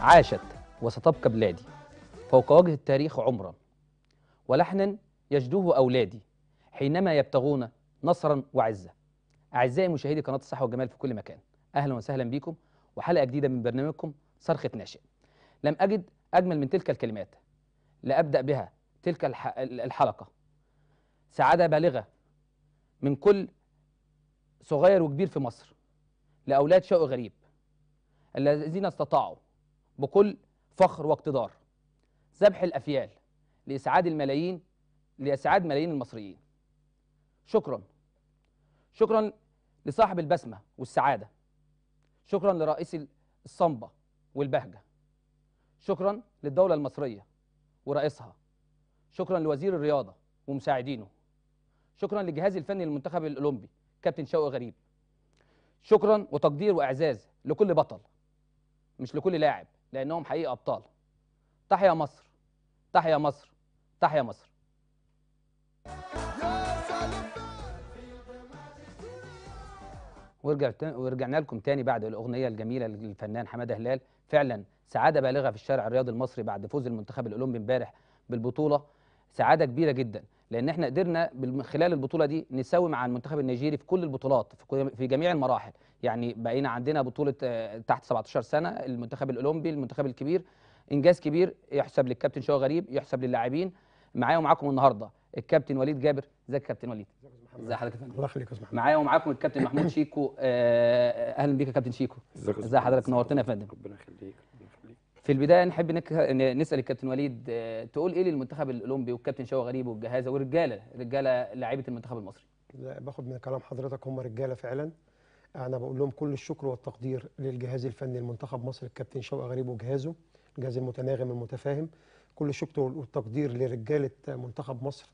عاشت وستبقى بلادي فوق وجه التاريخ عمرا ولحنا يجدوه أولادي حينما يبتغون نصرا وعزة أعزائي مشاهدي قناة الصحة والجمال في كل مكان أهلا وسهلا بكم وحلقة جديدة من برنامجكم صرخة ناشئ لم أجد أجمل من تلك الكلمات لأبدأ بها تلك الحلقة سعادة بالغة من كل صغير وكبير في مصر لأولاد شوق غريب الذين استطاعوا بكل فخر واقتدار ذبح الأفيال لإسعاد الملايين لإسعاد ملايين المصريين شكرا شكرا لصاحب البسمة والسعادة شكرا لرئيس الصمبة والبهجة شكرا للدولة المصرية ورئيسها شكرا لوزير الرياضة ومساعدينه شكرا للجهاز الفني للمنتخب الأولمبي كابتن شوقي غريب شكرا وتقدير وإعزاز لكل بطل مش لكل لاعب لانهم حقيقه ابطال تحيا مصر تحيا مصر تحيا مصر ورجع ورجعنا لكم تاني بعد الاغنيه الجميله للفنان حماده هلال فعلا سعاده بالغه في الشارع الرياضي المصري بعد فوز المنتخب الاولمبي امبارح بالبطوله سعاده كبيره جدا لان احنا قدرنا خلال البطوله دي نساوي مع المنتخب النيجيري في كل البطولات في جميع المراحل يعني بقينا عندنا بطوله آه، تحت 17 سنه المنتخب الاولمبي المنتخب الكبير انجاز كبير يحسب للكابتن شوقي غريب يحسب للاعبين معايا ومعاكم النهارده الكابتن وليد جابر ازيك يا كابتن وليد ازي حضرتك يا فندم الله يخليك يا معايا ومعاكم الكابتن محمود شيكو آه، آه، اهلا بيك يا كابتن شيكو ازي حضرتك نورتنا يا فندم ربنا يخليك في البدايه نحب نسال الكابتن وليد آه، تقول ايه للمنتخب الاولمبي والكابتن شوقي غريب والجهاز والرجاله رجاله لاعيبه المنتخب المصري لا باخد من كلام حضرتك هم رجاله فعلا انا بقول لهم كل الشكر والتقدير للجهاز الفني لمنتخب مصر الكابتن شوقي غريب وجهازه الجهاز المتناغم المتفاهم كل الشكر والتقدير لرجاله منتخب مصر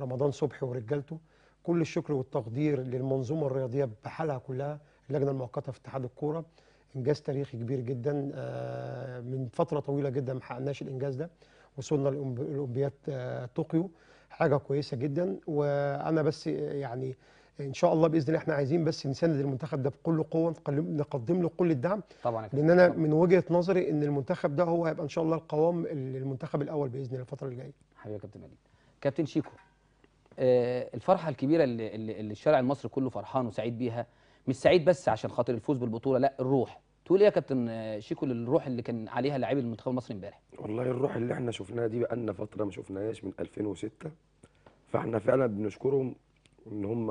رمضان صبحي ورجالته كل الشكر والتقدير للمنظومه الرياضيه بحالها كلها اللجنه المؤقته في اتحاد الكوره انجاز تاريخي كبير جدا آه، من فتره طويله جدا ما حققناش الانجاز ده وصلنا لاولمبياد آه، طوكيو حاجه كويسه جدا وانا بس آه، يعني ان شاء الله باذن الله احنا عايزين بس نساند المنتخب ده بكل قوه نقدم له كل الدعم طبعا لان انا من وجهه نظري ان المنتخب ده هو هيبقى ان شاء الله القوام المنتخب الاول باذن الله الفتره الجايه حبيبي يا كابتن وليد كابتن شيكو الفرحه الكبيره اللي الشارع المصري كله فرحان وسعيد بيها مش سعيد بس عشان خاطر الفوز بالبطوله لا الروح تقول ايه يا كابتن شيكو للروح اللي كان عليها لاعبي المنتخب المصري امبارح والله الروح اللي احنا شفناها دي بقالنا فتره ما شفناهاش من 2006 فاحنا فعلا بنشكرهم ان هم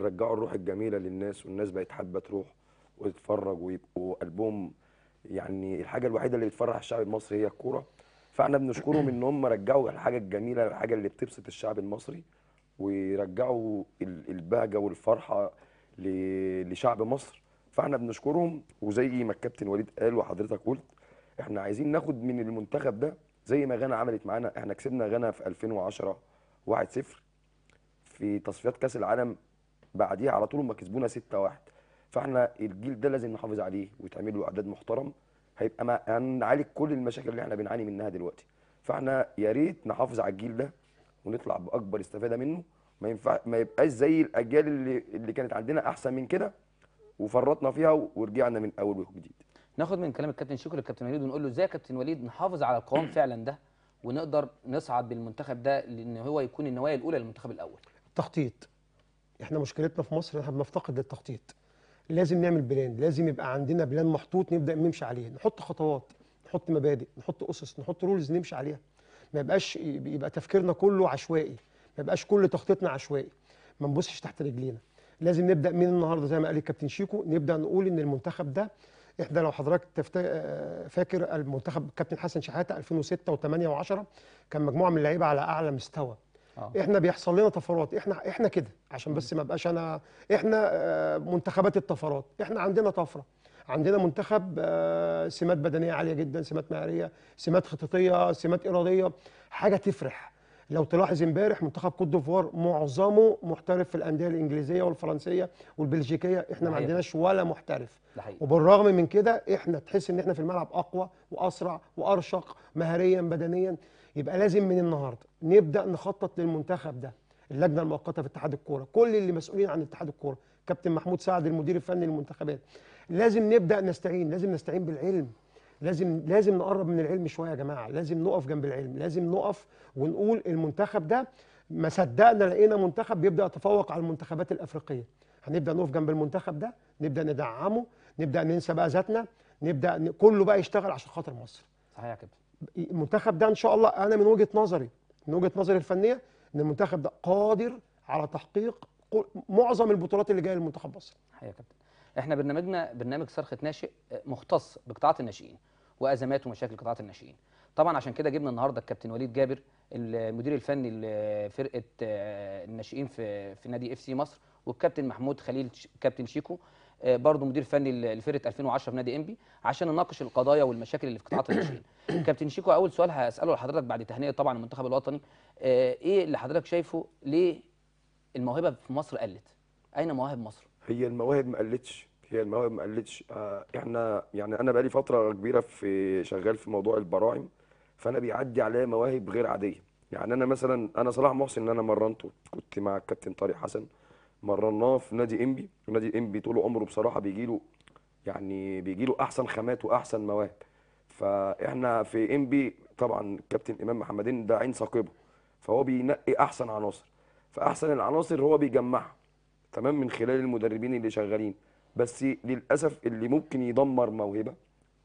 رجعوا الروح الجميله للناس والناس بقت حابه تروح وتتفرج ويبقوا قلبهم يعني الحاجه الوحيده اللي بتفرح الشعب المصري هي الكوره فاحنا بنشكرهم ان هم رجعوا الحاجه الجميله الحاجه اللي بتبسط الشعب المصري ويرجعوا البهجه والفرحه لشعب مصر فاحنا بنشكرهم وزي ما الكابتن وليد قال وحضرتك قلت احنا عايزين ناخد من المنتخب ده زي ما غانا عملت معانا احنا كسبنا غانا في 2010 1-0 في تصفيات كاس العالم بعديها على طول ما كسبونا 6-1 فاحنا الجيل ده لازم نحافظ عليه ويتعمل له اعداد محترم هيبقى ما هنعالج كل المشاكل اللي احنا بنعاني منها دلوقتي فاحنا يا ريت نحافظ على الجيل ده ونطلع باكبر استفاده منه ما ينفع ما يبقاش زي الاجيال اللي اللي كانت عندنا احسن من كده وفرطنا فيها ورجعنا من اول وجديد ناخد من كلام الكابتن شكر الكابتن وليد ونقول له ازاي يا كابتن وليد نحافظ على القوام فعلا ده ونقدر نصعد بالمنتخب ده لان هو يكون النوايا الاولى للمنتخب الاول التخطيط احنا مشكلتنا في مصر احنا بنفتقد للتخطيط لازم نعمل بلان لازم يبقى عندنا بلان محطوط نبدا نمشي عليه نحط خطوات نحط مبادئ نحط اسس نحط رولز نمشي عليها ما يبقاش يبقى تفكيرنا كله عشوائي ما يبقاش كل تخطيطنا عشوائي ما نبصش تحت رجلينا لازم نبدا من النهارده زي ما قال الكابتن شيكو نبدا نقول ان المنتخب ده احنا لو حضرتك تفت... فاكر المنتخب كابتن حسن شحاته 2006 و8 و10 كان مجموعه من اللعيبه على اعلى مستوى أوه. احنا بيحصل لنا طفرات احنا احنا كده عشان بس ما ابقاش انا احنا آه، منتخبات الطفرات احنا عندنا طفره عندنا منتخب آه، سمات بدنيه عاليه جدا سمات مهاريه سمات خططيه سمات اراديه حاجه تفرح لو تلاحظ امبارح منتخب كوت ديفوار معظمه محترف في الانديه الانجليزيه والفرنسيه والبلجيكيه احنا ما عندناش ولا محترف وبالرغم من كده احنا تحس ان احنا في الملعب اقوى واسرع وارشق مهاريا بدنيا يبقى لازم من النهارده نبدا نخطط للمنتخب ده اللجنه المؤقته في اتحاد الكوره كل اللي مسؤولين عن اتحاد الكوره كابتن محمود سعد المدير الفني للمنتخبات لازم نبدا نستعين لازم نستعين بالعلم لازم لازم نقرب من العلم شويه يا جماعه لازم نقف جنب العلم لازم نقف ونقول المنتخب ده ما صدقنا لقينا منتخب بيبدا يتفوق على المنتخبات الافريقيه هنبدا نقف جنب المنتخب ده نبدا ندعمه نبدا ننسى بقى ذاتنا نبدا كله بقى يشتغل عشان خاطر مصر صحيح يا كابتن المنتخب ده ان شاء الله انا من وجهه نظري من وجهه نظري الفنيه ان المنتخب ده قادر على تحقيق معظم البطولات اللي جايه للمنتخب مصر حقيقة كابتن احنا برنامجنا برنامج صرخه ناشئ آه، مختص بقطاعات الناشئين وازمات ومشاكل قطاعات الناشئين طبعا عشان كده جبنا النهارده الكابتن وليد جابر المدير الفني لفرقه آه، الناشئين في في نادي اف سي مصر والكابتن محمود خليل كابتن شيكو آه، برضه مدير فني لفرقه 2010 في نادي انبي عشان نناقش القضايا والمشاكل اللي في قطاعات الناشئين. كابتن شيكو اول سؤال هساله لحضرتك بعد تهنئه طبعا المنتخب الوطني ايه اللي حضرتك شايفه ليه الموهبه في مصر قلت؟ اين مواهب مصر؟ هي المواهب ما قلتش هي المواهب ما قلتش آه، احنا يعني انا بقالي فتره كبيره في شغال في موضوع البراعم فانا بيعدي عليا مواهب غير عاديه يعني انا مثلا انا صلاح محسن ان انا مرنته كنت مع الكابتن طارق حسن مرناه في نادي انبي ونادي انبي طول عمره بصراحه بيجي له يعني بيجي له احسن خامات واحسن مواهب فاحنا في انبي طبعا كابتن امام محمدين ده عين ثاقبه فهو بينقي احسن عناصر فاحسن العناصر هو بيجمعها تمام من خلال المدربين اللي شغالين بس للاسف اللي ممكن يدمر موهبه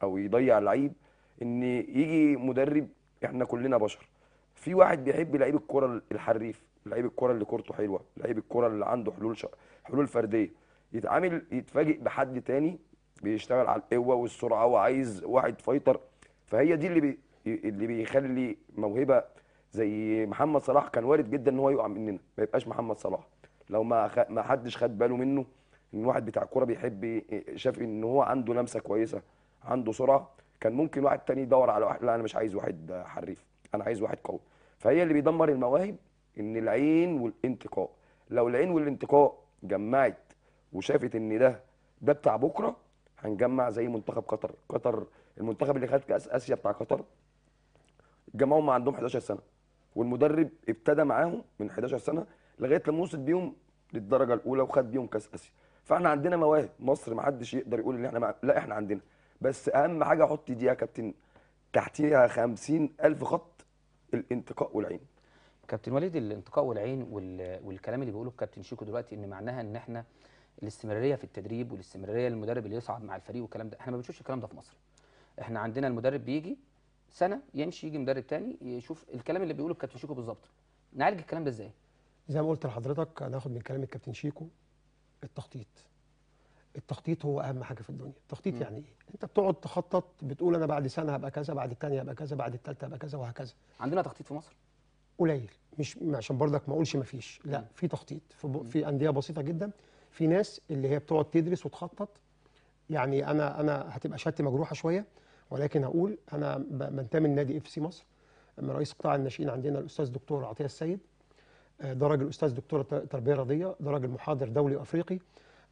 او يضيع لعيب ان يجي مدرب احنا كلنا بشر في واحد بيحب لعيب الكره الحريف لعيب الكره اللي كورته حلوه لعيب الكره اللي عنده حلول ش... حلول فرديه يتعامل يتفاجئ بحد تاني بيشتغل على القوه والسرعه وعايز واحد فايتر فهي دي اللي بي... اللي بيخلي موهبه زي محمد صلاح كان وارد جدا ان هو يقع مننا ما يبقاش محمد صلاح لو ما خ... ما حدش خد باله منه ان واحد بتاع كوره بيحب إيه، إيه، شاف ان هو عنده لمسه كويسه عنده سرعه كان ممكن واحد تاني يدور على واحد لا انا مش عايز واحد حريف انا عايز واحد قوي فهي اللي بيدمر المواهب ان العين والانتقاء لو العين والانتقاء جمعت وشافت ان ده ده بتاع بكره هنجمع زي منتخب قطر قطر المنتخب اللي خد كاس اسيا بتاع قطر جمعوا ما عندهم 11 سنه والمدرب ابتدى معاهم من 11 سنه لغايه لما وصل بيهم للدرجه الاولى وخد بيهم كاس اسيا فاحنا عندنا مواهب مصر ما حدش يقدر يقول ان احنا مع... لا احنا عندنا بس اهم حاجه احط دي يا كابتن تحتيها 50000 خط الانتقاء والعين كابتن وليد الانتقاء والعين وال... والكلام اللي بيقوله الكابتن شيكو دلوقتي ان معناها ان احنا الاستمراريه في التدريب والاستمراريه للمدرب اللي يصعد مع الفريق والكلام ده احنا ما بنشوفش الكلام ده في مصر احنا عندنا المدرب بيجي سنه يمشي يجي مدرب تاني يشوف الكلام اللي بيقوله الكابتن شيكو بالظبط نعالج الكلام ده ازاي زي ما قلت لحضرتك هناخد من كلام الكابتن شيكو التخطيط التخطيط هو اهم حاجه في الدنيا التخطيط م. يعني ايه انت بتقعد تخطط بتقول انا بعد سنه هبقى كذا بعد الثانيه هبقى كذا بعد الثالثه هبقى كذا وهكذا عندنا تخطيط في مصر قليل مش عشان برضك ما اقولش ما فيش لا م. في تخطيط في, ب... في انديه بسيطه جدا في ناس اللي هي بتقعد تدرس وتخطط يعني انا انا هتبقى شهادتي مجروحه شويه ولكن هقول انا بنتمي لنادي اف سي مصر رئيس قطاع الناشئين عندنا الاستاذ دكتور عطيه السيد ده راجل استاذ دكتور تربيه رياضيه ده راجل محاضر دولي افريقي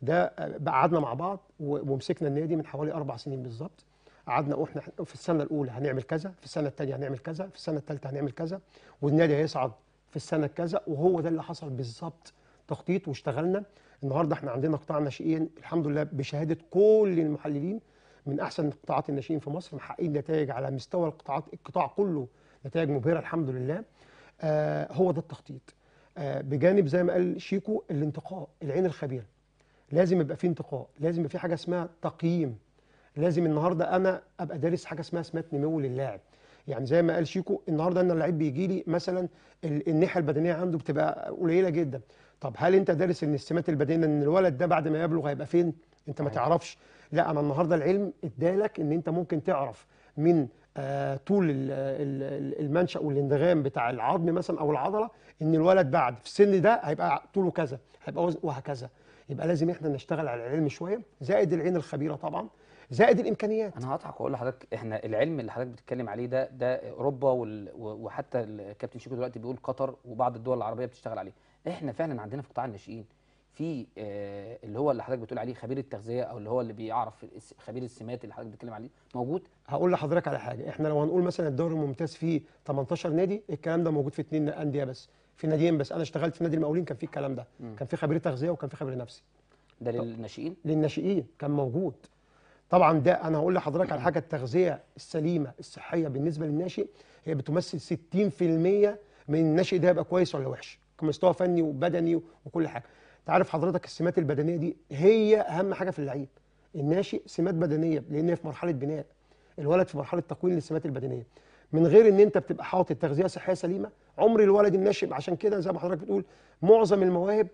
ده قعدنا مع بعض ومسكنا النادي من حوالي اربع سنين بالظبط قعدنا واحنا في السنه الاولى هنعمل كذا في السنه الثانيه هنعمل كذا في السنه الثالثه هنعمل كذا والنادي هيصعد في السنه كذا وهو ده اللي حصل بالظبط تخطيط واشتغلنا النهارده احنا عندنا قطاع ناشئين الحمد لله بشهاده كل المحللين من احسن قطاعات الناشئين في مصر محققين نتائج على مستوى القطاعات القطاع كله نتائج مبهره الحمد لله آه هو ده التخطيط آه، بجانب زي ما قال شيكو الانتقاء العين الخبيره لازم يبقى في انتقاء لازم يبقى في حاجه اسمها تقييم لازم النهارده انا ابقى دارس حاجه اسمها سمات نمو للاعب يعني زي ما قال شيكو النهارده انا اللعيب بيجي لي مثلا الناحيه البدنيه عنده بتبقى قليله جدا طب هل انت دارس ان السمات البدنيه ان الولد ده بعد ما يبلغ هيبقى فين انت ما أيوه. تعرفش لا انا النهارده العلم ادالك ان انت ممكن تعرف من آه، طول المنشا والاندغام بتاع العظم مثلا او العضله ان الولد بعد في السن ده هيبقى طوله كذا هيبقى وزنه وهكذا يبقى لازم احنا نشتغل على العلم شويه زائد العين الخبيره طبعا زائد الامكانيات انا هضحك واقول لحضرتك احنا العلم اللي حضرتك بتتكلم عليه ده ده اوروبا وحتى الكابتن شيكو دلوقتي بيقول قطر وبعض الدول العربيه بتشتغل عليه احنا فعلا عندنا في قطاع الناشئين في آه، اللي هو اللي حضرتك بتقول عليه خبير التغذيه او اللي هو اللي بيعرف خبير السمات اللي حضرتك بتتكلم عليه موجود هقول لحضرتك على حاجه احنا لو هنقول مثلا الدوري الممتاز فيه 18 نادي الكلام ده موجود في اثنين انديه بس في ناديين بس انا اشتغلت في نادي المقاولين كان في الكلام ده م. كان في خبير تغذيه وكان في خبير نفسي ده للناشئين للناشئين كان موجود طبعا ده انا هقول لحضرتك على حاجه التغذيه السليمه الصحيه بالنسبه للناشئ هي بتمثل 60% من الناشئ ده يبقى كويس ولا وحش كمستوى فني وبدني وكل حاجه عارف حضرتك السمات البدنيه دي هي اهم حاجه في اللعيب الناشئ سمات بدنيه لان هي في مرحله بناء الولد في مرحله تكوين للسمات البدنيه من غير ان انت بتبقى حاطط تغذيه صحيه سليمه عمر الولد الناشئ عشان كده زي ما حضرتك بتقول معظم المواهب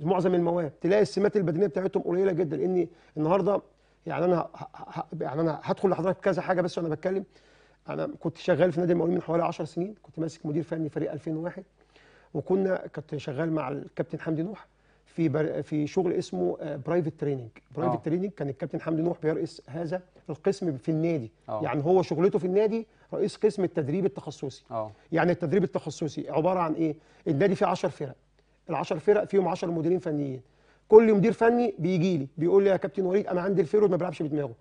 معظم المواهب تلاقي السمات البدنيه بتاعتهم قليله جدا لان النهارده يعني انا يعني انا هدخل لحضرتك كذا حاجه بس وانا بتكلم انا كنت شغال في نادي المقاولين من حوالي 10 سنين كنت ماسك مدير فني فريق 2001 وكنا كنت شغال مع الكابتن حمدي نوح في بر... في شغل اسمه برايفت تريننج برايفت تريننج كان الكابتن حمدي نوح بيرئيس هذا القسم في النادي أوه. يعني هو شغلته في النادي رئيس قسم التدريب التخصصي أوه. يعني التدريب التخصصي عباره عن ايه النادي فيه 10 فرق ال10 فرق فيهم 10 مديرين فنيين كل مدير فني بيجي لي بيقول لي يا كابتن وليد انا عندي الفيرود ما بيلعبش بدماغه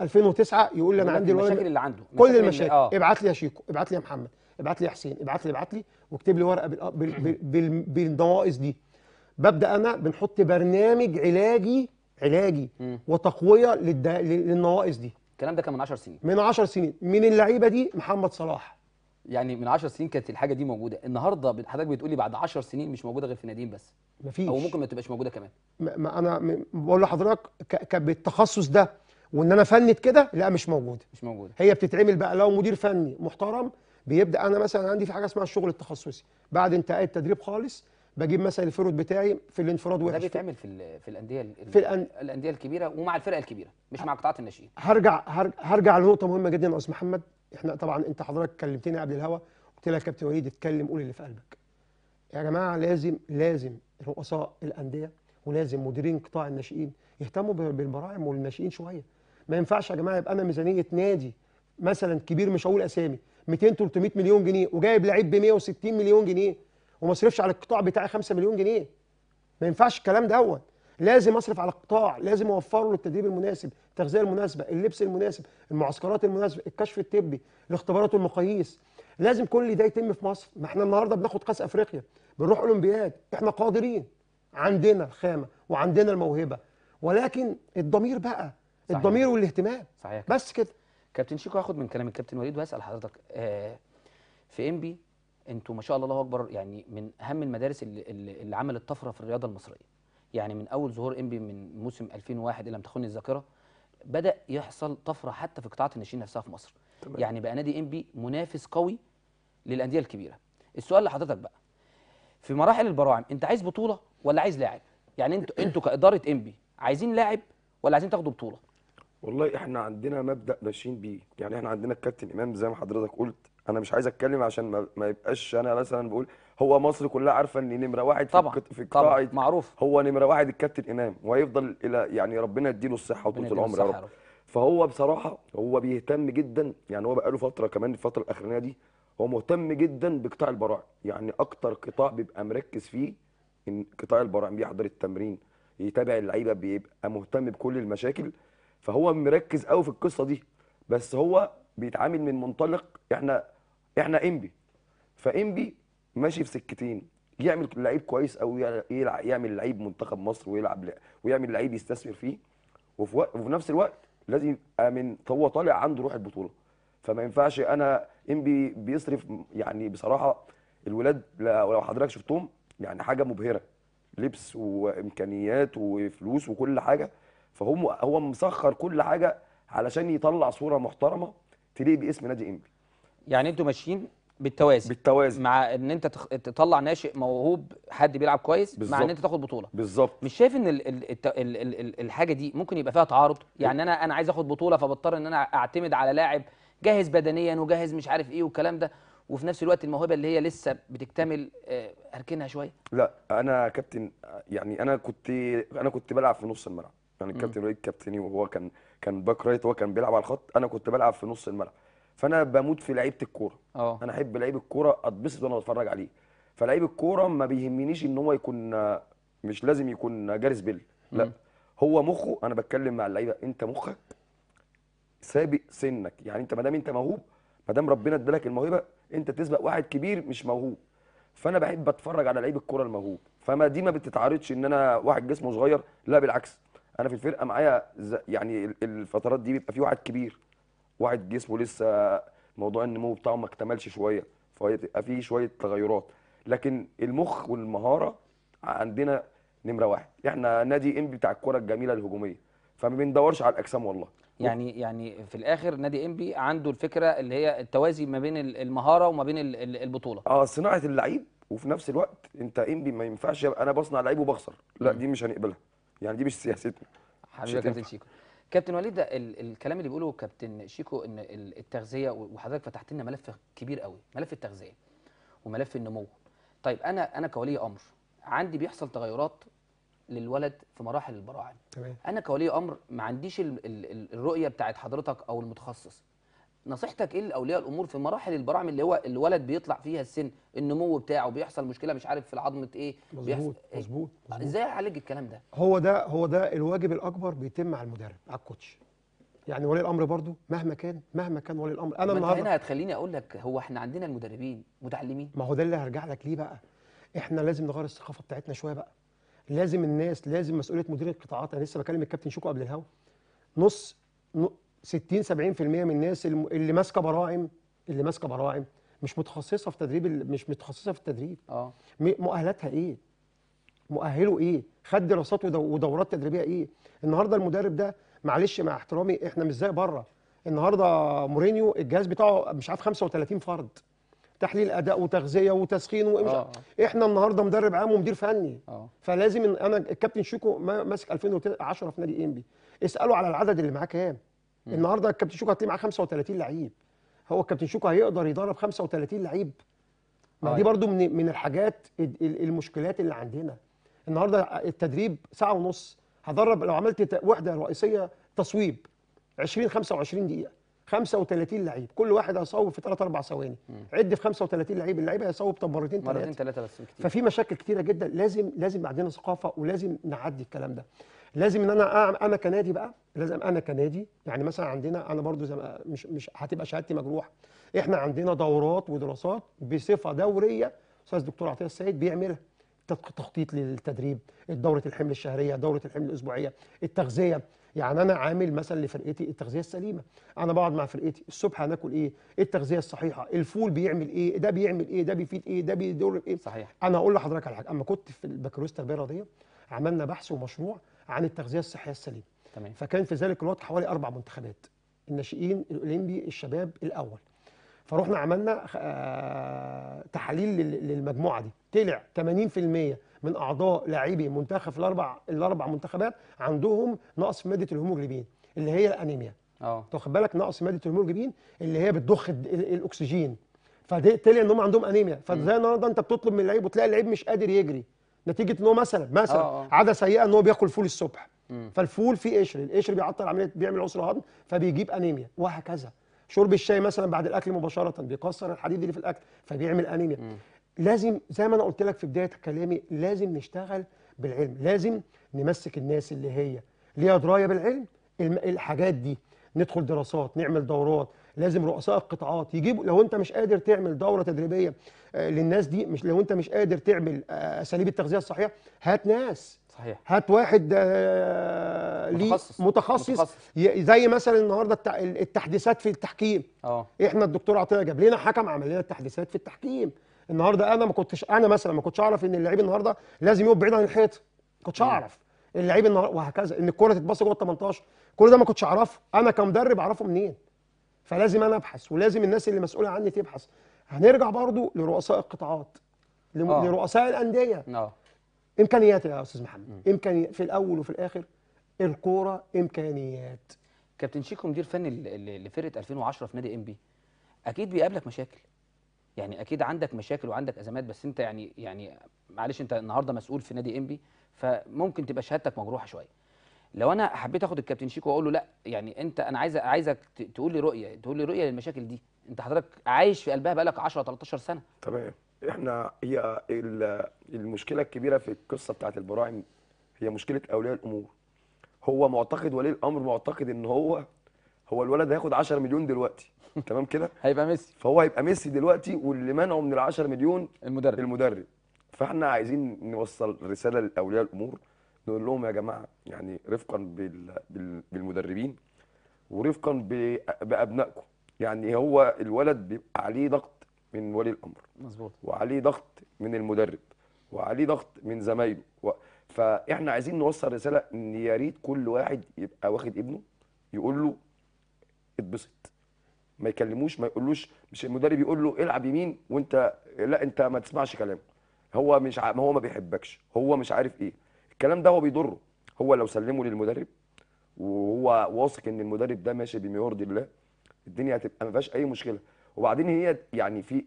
2009 يقول لي انا عندي المشاكل اللي عنده كل المشاكل آه. ابعت لي يا شيكو ابعت لي يا محمد ابعت لي يا حسين ابعت لي ابعت لي واكتب لي ورقه بالنواقص دي ببدا انا بنحط برنامج علاجي علاجي مم. وتقويه للد... للنواقص دي الكلام ده كان من 10 سنين من 10 سنين من اللعيبه دي محمد صلاح يعني من 10 سنين كانت الحاجه دي موجوده النهارده حضرتك بتقول لي بعد 10 سنين مش موجوده غير في ناديين بس مفيش او ممكن ما تبقاش موجوده كمان ما, ما انا بقول لحضرتك ك... ك... بالتخصص ده وان انا فند كده لا مش موجوده مش موجوده هي بتتعمل بقى لو مدير فني محترم بيبدا انا مثلا عندي في حاجه اسمها الشغل التخصصي بعد انتهاء التدريب خالص بجيب مثلا الفرود بتاعي في الانفراد وحش ده بيتعمل في في الانديه في الأن... الانديه الكبيره ومع الفرق الكبيره مش مع قطاعات الناشئين هرجع هرجع لنقطه مهمه جدا يا استاذ محمد احنا طبعا انت حضرتك كلمتني قبل الهوا قلت لك يا كابتن وليد اتكلم قول اللي في قلبك يا جماعه لازم لازم رؤساء الانديه ولازم مديرين قطاع الناشئين يهتموا بالبراعم والناشئين شويه ما ينفعش يا جماعه يبقى انا ميزانيه نادي مثلا كبير مش هقول اسامي 200 300 مليون جنيه وجايب لعيب ب 160 مليون جنيه وما اصرفش على القطاع بتاعي 5 مليون جنيه ما ينفعش الكلام دوت لازم اصرف على القطاع لازم اوفره للتدريب المناسب التغذيه المناسبه اللبس المناسب المعسكرات المناسبه الكشف الطبي الاختبارات والمقاييس لازم كل ده يتم في مصر ما احنا النهارده بناخد كاس افريقيا بنروح اولمبياد احنا قادرين عندنا الخامه وعندنا الموهبه ولكن الضمير بقى صحيح. الضمير والاهتمام صحيح. بس كده كابتن شيكو هاخد من كلام الكابتن وليد واسال حضرتك آه في انبي انتوا ما شاء الله الله اكبر يعني من اهم المدارس اللي, اللي عملت طفره في الرياضه المصريه يعني من اول ظهور انبي من موسم 2001 الى لم تخن الذاكره بدا يحصل طفره حتى في قطاعات الناشئين نفسها في مصر طبعا. يعني بقى نادي انبي منافس قوي للانديه الكبيره السؤال لحضرتك بقى في مراحل البراعم انت عايز بطوله ولا عايز لاعب يعني انتوا انتوا كاداره انبي عايزين لاعب ولا عايزين تاخدوا بطوله والله احنا عندنا مبدا ماشيين بيه يعني احنا عندنا الكابتن امام زي ما حضرتك قلت انا مش عايز اتكلم عشان ما, ما يبقاش انا مثلا بقول هو مصر كلها عارفه ان نمره واحد طبعا في القطاع معروف هو نمره واحد الكابتن امام وهيفضل الى يعني ربنا يديله الصحه وطول العمر يا رب فهو بصراحه هو بيهتم جدا يعني هو بقاله فتره كمان الفتره الاخرانيه دي هو مهتم جدا بقطاع البراعم يعني اكتر قطاع بيبقى مركز فيه ان قطاع البراعم بيحضر التمرين يتابع اللعيبه بيبقى مهتم بكل المشاكل فهو مركز قوي في القصه دي بس هو بيتعامل من منطلق احنا احنا انبي فانبي ماشي في سكتين يعمل لعيب كويس قوي يعمل لعيب منتخب مصر ويلعب ويعمل لعيب يستثمر فيه وفي, وقت وفي نفس الوقت لازم يبقى من هو طالع عنده روح البطوله فما ينفعش انا انبي بيصرف يعني بصراحه الولاد لو حضرتك شفتهم يعني حاجه مبهره لبس وامكانيات وفلوس وكل حاجه فهو هو مسخر كل حاجه علشان يطلع صوره محترمه تليق باسم نادي انبي يعني انتوا ماشيين بالتوازي بالتوازي مع ان انت تطلع ناشئ موهوب حد بيلعب كويس بالزبط. مع ان انت تاخد بطوله بالظبط مش شايف ان الـ الـ الـ الـ الـ الحاجه دي ممكن يبقى فيها تعارض يعني انا انا عايز اخد بطوله فبضطر ان انا اعتمد على لاعب جاهز بدنيا وجاهز مش عارف ايه والكلام ده وفي نفس الوقت الموهبه اللي هي لسه بتكتمل آه، اركنها شويه لا انا كابتن يعني انا كنت انا كنت بلعب في نص الملعب يعني الكابتن وليد كابتني وهو كان كان باك رايت وهو كان بيلعب على الخط انا كنت بلعب في نص الملعب فانا بموت في لعيبه الكوره اه انا احب لعيب الكوره اتبسط وانا بتفرج عليه فلعيب الكوره ما بيهمنيش ان هو يكون مش لازم يكون جارس بيل لا م. هو مخه انا بتكلم مع اللعيبه انت مخك سابق سنك يعني انت ما دام انت موهوب ما دام ربنا ادالك الموهبه انت تسبق واحد كبير مش موهوب فانا بحب اتفرج على لعيب الكوره الموهوب فما دي ما بتتعارضش ان انا واحد جسمه صغير لا بالعكس انا في الفرقه معايا يعني الفترات دي بيبقى في واحد كبير واحد جسمه لسه موضوع النمو بتاعه ما اكتملش شويه فهيبقى فيه شويه تغيرات لكن المخ والمهاره عندنا نمره واحد احنا نادي انبي بتاع الكره الجميله الهجوميه فما بندورش على الاجسام والله يعني يعني في الاخر نادي انبي عنده الفكره اللي هي التوازي ما بين المهاره وما بين البطوله اه صناعه اللعيب وفي نفس الوقت انت انبي ما ينفعش انا بصنع لعيب وبخسر لا دي مش هنقبلها يعني دي مش سياستنا حبيبي يا كابتن شيكو كابتن وليد ده الكلام اللي بيقوله كابتن شيكو ان التغذيه وحضرتك فتحت لنا ملف كبير قوي ملف التغذيه وملف النمو طيب انا انا كولي امر عندي بيحصل تغيرات للولد في مراحل البراعم انا كولي امر ما عنديش الرؤيه بتاعت حضرتك او المتخصص نصيحتك ايه لاولياء الامور في مراحل البراعم اللي هو الولد بيطلع فيها السن النمو بتاعه بيحصل مشكله مش عارف في العظمه إيه،, ايه مظبوط مظبوط ازاي اعالج الكلام ده هو ده هو ده الواجب الاكبر بيتم على المدرب على الكوتش يعني ولي الامر برضو مهما كان مهما كان ولي الامر انا النهارده هنا هتخليني اقول لك هو احنا عندنا المدربين متعلمين ما هو ده اللي هرجع لك ليه بقى احنا لازم نغير الثقافه بتاعتنا شويه بقى لازم الناس لازم مسؤوليه مدير القطاعات انا لسه بكلم الكابتن شوكو قبل الهوا نص 60 70% من الناس اللي ماسكه براعم اللي ماسكه براعم مش متخصصه في تدريب مش متخصصه في التدريب اه مؤهلاتها ايه مؤهله ايه خد دراسات ودورات تدريبيه ايه النهارده المدرب ده معلش مع احترامي احنا مش زي بره النهارده مورينيو الجهاز بتاعه مش عارف 35 فرد تحليل اداء وتغذيه وتسخين ومش آه. احنا النهارده مدرب عام ومدير فني آه. فلازم انا الكابتن شيكو ماسك 2010 في نادي انبي اساله على العدد اللي معاه كام مم. النهارده الكابتن شوكو هتلاقيه معاه 35 لعيب هو الكابتن شوكو هيقدر يدرب 35 لعيب ما دي أيوة. برضو من من الحاجات المشكلات اللي عندنا النهارده التدريب ساعه ونص هدرب لو عملت وحده رئيسيه تصويب 20 25 دقيقه 35 لعيب كل واحد هيصوب في 3 4 ثواني عد في 35 لعيب اللعيب هيصوب طب مرتين ثلاثه مرتين ثلاثه بس كتير ففي مشاكل كتيره جدا لازم لازم عندنا ثقافه ولازم نعدي الكلام ده لازم ان انا انا كنادي بقى لازم انا كنادي يعني مثلا عندنا انا برضو زي ما مش مش هتبقى شهادتي مجروح احنا عندنا دورات ودراسات بصفه دوريه استاذ دكتور عطيه السيد بيعملها تخطيط للتدريب دوره الحمل الشهريه دوره الحمل الاسبوعيه التغذيه يعني انا عامل مثلا لفرقتي التغذيه السليمه انا بقعد مع فرقتي الصبح هناكل ايه التغذيه الصحيحه الفول بيعمل ايه ده بيعمل ايه ده بيفيد ايه ده بيدور ايه صحيح انا اقول لحضرتك على حاجه اما كنت في البكالوريوس التربيه الرياضيه عملنا بحث ومشروع عن التغذيه الصحيه السليمه تمام. فكان في ذلك الوقت حوالي اربع منتخبات الناشئين الاولمبي الشباب الاول فروحنا عملنا آه، تحاليل للمجموعه دي طلع 80% من اعضاء لاعبي منتخب الاربع الاربع منتخبات عندهم نقص في ماده الهيموجلوبين اللي هي الانيميا اه واخد بالك نقص ماده الهيموجلوبين اللي هي بتضخ الاكسجين فده طلع ان هم عندهم انيميا فازاي النهارده انت بتطلب من اللعيب وتلاقي اللعيب مش قادر يجري نتيجه ان هو مثلا مثلا آه آه. عاده سيئه ان هو بياكل فول الصبح مم. فالفول فيه قشر القشر بيعطل عمليه بيعمل عسر هضم فبيجيب انيميا وهكذا شرب الشاي مثلا بعد الاكل مباشره بيكسر الحديد اللي في الاكل فبيعمل انيميا مم. لازم زي ما انا قلت لك في بدايه كلامي لازم نشتغل بالعلم لازم نمسك الناس اللي هي ليها درايه بالعلم الحاجات دي ندخل دراسات نعمل دورات لازم رؤساء القطاعات يجيبوا لو انت مش قادر تعمل دوره تدريبيه آه، للناس دي مش لو انت مش قادر تعمل آه، اساليب التغذيه الصحيحه هات ناس صحيح هات واحد آه، متخصص. متخصص متخصص زي مثلا النهارده التحديثات في التحكيم اه احنا الدكتور عطيه جاب لنا حكم عمل لنا التحديثات في التحكيم النهارده انا ما كنتش انا مثلا ما كنتش اعرف ان اللعيب النهارده لازم يقف بعيد عن الحيطه ما كنتش اعرف اللعيب النهارده وهكذا ان الكره تتبص جوه ال 18 كل ده ما كنتش اعرفه انا كمدرب اعرفه منين فلازم انا ابحث ولازم الناس اللي مسؤوله عني تبحث هنرجع برضو لرؤساء القطاعات آه. لرؤساء الانديه آه. امكانيات يا استاذ محمد امكانيات في الاول وفي الاخر الكوره امكانيات كابتن شيكو مدير فني لفرقه 2010 في نادي ام بي اكيد بيقابلك مشاكل يعني اكيد عندك مشاكل وعندك ازمات بس انت يعني يعني معلش انت النهارده مسؤول في نادي انبي فممكن تبقى شهادتك مجروحه شويه لو انا حبيت اخد الكابتن شيكو واقول له لا يعني انت انا عايز عايزك تقول لي رؤيه تقول لي رؤيه للمشاكل دي انت حضرتك عايش في قلبها بقالك 10 13 سنه تمام احنا هي المشكله الكبيره في القصه بتاعت البراعم هي مشكله اولياء الامور هو معتقد ولي الامر معتقد ان هو هو الولد هياخد 10 مليون دلوقتي تمام كده هيبقى ميسي فهو هيبقى ميسي دلوقتي واللي منعه من ال 10 مليون المدرب المدرب فاحنا عايزين نوصل رساله لاولياء الامور نقول لهم يا جماعه يعني رفقا بالمدربين ورفقا بابنائكم يعني هو الولد بيبقى عليه ضغط من ولي الامر مظبوط وعليه ضغط من المدرب وعليه ضغط من زمايله و... فاحنا عايزين نوصل رساله ان يا ريت كل واحد يبقى واخد ابنه يقول له اتبسط ما يكلموش ما يقولوش مش المدرب يقول له العب يمين وانت لا انت ما تسمعش كلامه هو مش ع... هو ما بيحبكش هو مش عارف ايه الكلام ده هو بيضره هو لو سلمه للمدرب وهو واثق ان المدرب ده ماشي بما يرضي الله الدنيا هتبقى ما فيهاش اي مشكله وبعدين هي يعني في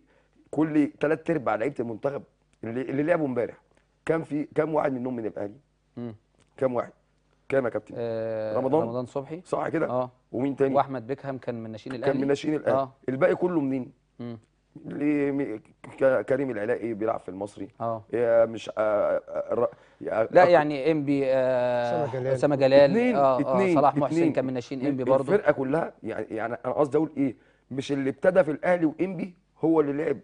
كل ثلاث ارباع لعيبه المنتخب اللي, اللي لعبوا امبارح كان في كام واحد منهم من الاهلي؟ كام واحد؟ كام يا كابتن؟ آه رمضان رمضان صبحي صح كده؟ اه ومين تاني؟ واحمد بيكهام كان من ناشئين الاهلي كان من ناشئين الاهلي آه. الباقي كله منين؟ كريم العلاقي بيلعب في المصري اه, آه، مش آه, آه، لا يعني انبي آه اسامه جلال اسامه جلال اتنين آه, آه، اتنين آه صلاح محسن اتنين كان من ناشئين انبي برضه الفرقه كلها يعني يعني انا قصدي اقول ايه مش اللي ابتدى في الاهلي وانبي هو اللي لعب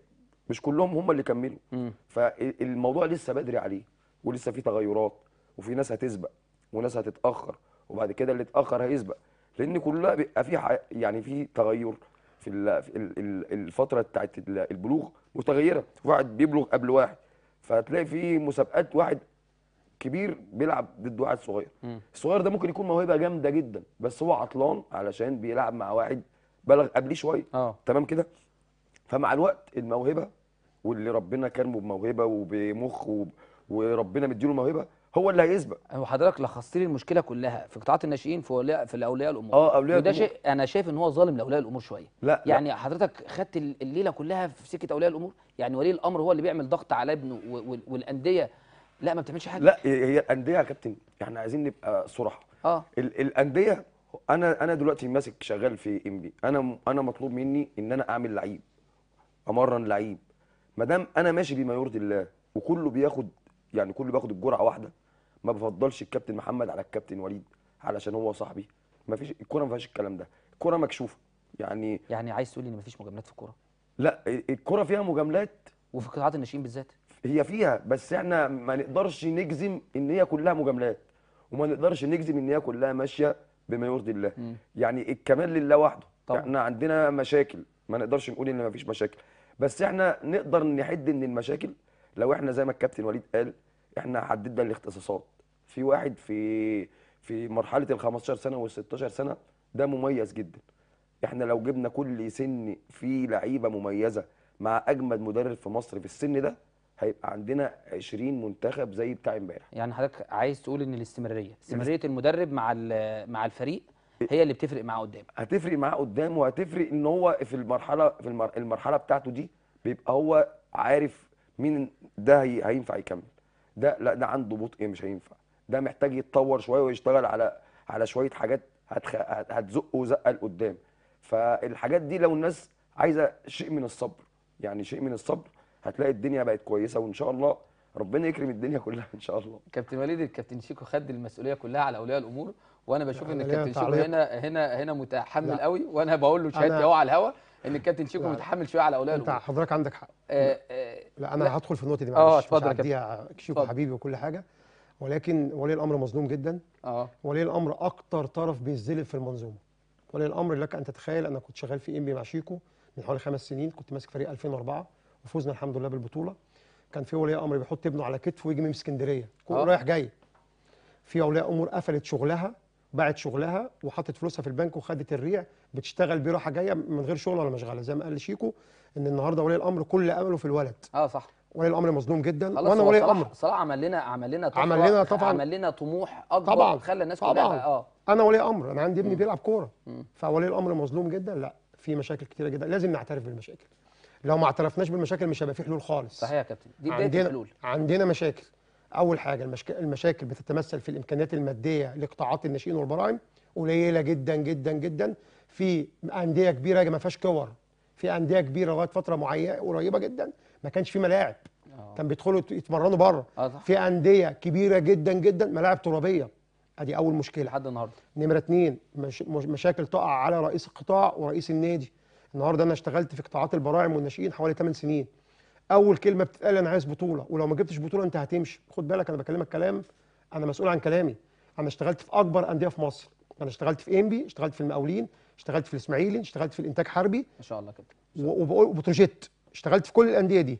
مش كلهم هم اللي كملوا فالموضوع لسه بدري عليه ولسه في تغيرات وفي ناس هتسبق وناس هتتاخر وبعد كده اللي اتاخر هيسبق لان كلها بيبقى في يعني في تغير في الفتره بتاعت البلوغ متغيره واحد بيبلغ قبل واحد فهتلاقي في مسابقات واحد كبير بيلعب ضد واحد صغير الصغير ده ممكن يكون موهبه جامده جدا بس هو عطلان علشان بيلعب مع واحد بلغ قبليه شويه اه. تمام كده فمع الوقت الموهبه واللي ربنا كرمه بموهبه وبمخ وب... وربنا مديله موهبه هو اللي هيسبق هو حضرتك لخصت لي المشكله كلها في قطاعات الناشئين في اولياء في اولياء الامور اه اولياء وده شيء انا شايف ان هو ظالم لاولياء الامور شويه لا يعني لا. حضرتك خدت الليله كلها في سكه اولياء الامور يعني ولي الامر هو اللي بيعمل ضغط على ابنه والانديه لا ما بتعملش حاجه لا هي الانديه يا كابتن احنا عايزين نبقى صراحه اه الانديه انا انا دلوقتي ماسك شغال في ام بي انا انا مطلوب مني ان انا اعمل لعيب امرن لعيب ما دام انا ماشي بما يرضي الله وكله بياخد يعني كله بياخد الجرعه واحده ما بفضلش الكابتن محمد على الكابتن وليد علشان هو صاحبي ما فيش الكوره ما فيهاش الكلام ده الكوره مكشوفه يعني يعني عايز تقول لي ان ما فيش مجاملات في الكوره لا الكوره فيها مجاملات وفي قطاعات الناشئين بالذات هي فيها بس احنا ما نقدرش نجزم ان هي كلها مجاملات وما نقدرش نجزم ان هي كلها ماشيه بما يرضي الله مم. يعني الكمال لله وحده طبعا. احنا عندنا مشاكل ما نقدرش نقول ان ما فيش مشاكل بس احنا نقدر نحد من المشاكل لو احنا زي ما الكابتن وليد قال احنا حددنا الاختصاصات في واحد في في مرحله ال 15 سنه وال 16 سنه ده مميز جدا احنا لو جبنا كل سن فيه لعيبه مميزه مع اجمد مدرب في مصر في السن ده هيبقى عندنا 20 منتخب زي بتاع امبارح يعني حضرتك عايز تقول ان الاستمراريه استمراريه المدرب مع مع الفريق هي اللي بتفرق معاه قدام هتفرق معاه قدام وهتفرق ان هو في المرحله في المرحله بتاعته دي بيبقى هو عارف مين ده هينفع يكمل ده لا ده عنده بطء مش هينفع ده محتاج يتطور شويه ويشتغل على على شويه حاجات هتخ... هتزقه زقه لقدام فالحاجات دي لو الناس عايزه شيء من الصبر يعني شيء من الصبر هتلاقي الدنيا بقت كويسه وان شاء الله ربنا يكرم الدنيا كلها ان شاء الله كابتن وليد الكابتن شيكو خد المسؤوليه كلها على اولياء الامور وانا بشوف ان الكابتن شيكو هنا هنا هنا متحمل قوي وانا بقول له شهادتي اهو على الهوا ان الكابتن شيكو متحمل شويه على اولياء الامور انت حضرتك عندك حق آه، آه، لا انا لا. هدخل في النقطه دي آه، معلش اه اتفضل شيكو حبيبي وكل حاجه ولكن ولي الامر مظلوم جدا اه ولي الامر اكتر طرف بيتذلل في المنظومه ولي الامر لك ان تتخيل انا كنت شغال في ام بي مع شيكو من حوالي خمس سنين كنت ماسك فريق 2004 وفوزنا الحمد لله بالبطوله كان في ولي امر بيحط ابنه على كتفه ويجي من اسكندريه كله آه. رايح جاي في اولياء امور قفلت شغلها باعت شغلها وحطت فلوسها في البنك وخدت الريع بتشتغل بيه رايحه جايه من غير شغل ولا مشغله زي ما قال شيكو ان النهارده ولي الامر كل امله في الولد اه صح ولي الامر مظلوم جدا وانا ولي الامر صلاح عمل لنا عمل لنا عمل لنا طبعا عمل لنا طموح اكبر طبعا خلى الناس كلها اه انا ولي امر انا عندي ابني بيلعب كوره فولي الامر مظلوم جدا لا في مشاكل كتيره جدا لازم نعترف بالمشاكل لو ما اعترفناش بالمشاكل مش هيبقى في حلول خالص صحيح يا كابتن دي بدايه عندنا الحلول عندنا مشاكل اول حاجه المشك... المشاكل بتتمثل في الامكانيات الماديه لقطاعات الناشئين والبراعم قليله جدا جدا جدا في انديه كبيره ما فيهاش كور في انديه كبيره لغايه فتره معينه قريبه جدا ما كانش في ملاعب أوه. كان بيدخلوا يتمرنوا بره آه، في انديه كبيره جدا جدا ملاعب ترابيه ادي اول مشكله لحد النهارده نمره اتنين مش... مشاكل تقع على رئيس القطاع ورئيس النادي النهارده انا اشتغلت في قطاعات البراعم والناشئين حوالي 8 سنين اول كلمه بتتقال انا عايز بطوله ولو ما جبتش بطوله انت هتمشي خد بالك انا بكلمك كلام انا مسؤول عن كلامي انا اشتغلت في اكبر انديه في مصر انا اشتغلت في انبي اشتغلت في المقاولين اشتغلت في الاسماعيلي اشتغلت في الانتاج حربي ما شاء الله كده وبقول وبتروجيت اشتغلت في كل الانديه دي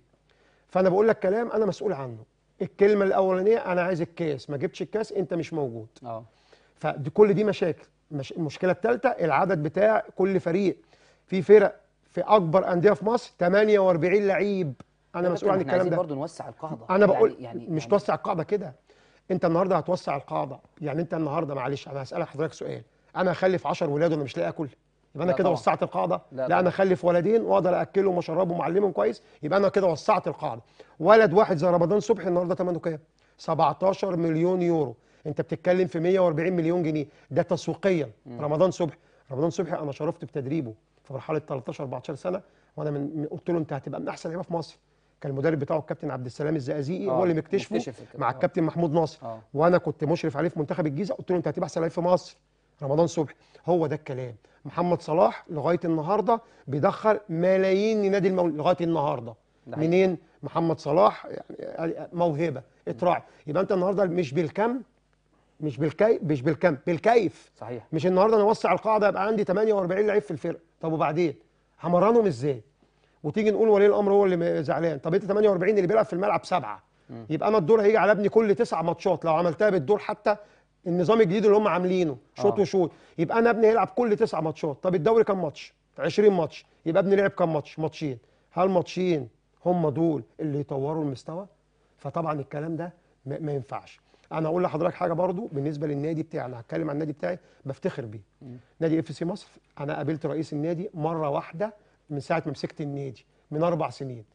فانا بقول لك كلام انا مسؤول عنه الكلمه الاولانيه انا عايز الكاس ما جبتش الكاس انت مش موجود اه فدي كل دي مشاكل المشكله الثالثه العدد بتاع كل فريق في فرق في اكبر انديه في مصر 48 لعيب انا مسؤول عن الكلام ده برضه نوسع القاعده انا يعني- بقول يعني, يعني مش يعني توسع القاعده كده انت النهارده هتوسع القاعده يعني انت النهارده معلش انا هسالك حضرتك سؤال انا اخلف 10 ولاد وانا مش لاقي اكل يبقى انا كده وسعت القاعده لا, لا انا اخلف ولدين واقدر اكلهم واشربهم واعلمهم كويس يبقى انا كده وسعت القاعده ولد واحد زي رمضان صبحي النهارده ثمنه كام 17 مليون يورو انت بتتكلم في 140 مليون جنيه ده تسويقيا رمضان صبحي رمضان صبحي انا شرفت بتدريبه في مرحله 13 14 سنه وانا من قلت له انت هتبقى من احسن لعيبه في مصر كان المدرب بتاعه الكابتن عبد السلام الزقازيقي هو آه، اللي مكتشفه مع الكابتن محمود ناصر آه. وانا كنت مشرف عليه في منتخب الجيزه قلت له انت هتبقى احسن لعيب في مصر رمضان صبحي هو ده الكلام محمد صلاح لغايه النهارده بيدخل ملايين لنادي المولد لغايه النهارده منين محمد صلاح يعني موهبه اتراعي يبقى انت النهارده مش بالكم مش بالكي مش بالكم بالكيف صحيح مش النهارده انا اوسع القاعده يبقى عندي 48 لعيب في الفرقه طب وبعدين همرنهم ازاي وتيجي نقول ولي الامر هو اللي زعلان طب انت 48 اللي بيلعب في الملعب سبعه م. يبقى انا الدور هيجي على ابني كل تسع ماتشات لو عملتها بالدور حتى النظام الجديد اللي هم عاملينه شوط آه. وشوط يبقى انا ابني هيلعب كل تسع ماتشات طب الدوري كم ماتش 20 ماتش يبقى ابني لعب كم ماتش ماتشين هل ماتشين هم دول اللي يطوروا المستوى فطبعا الكلام ده ما ينفعش انا اقول لحضرتك حاجه برضو بالنسبه للنادي بتاعنا هتكلم عن النادي بتاعي بفتخر بيه نادي اف سي مصر انا قابلت رئيس النادي مره واحده من ساعه ما مسكت النادي من اربع سنين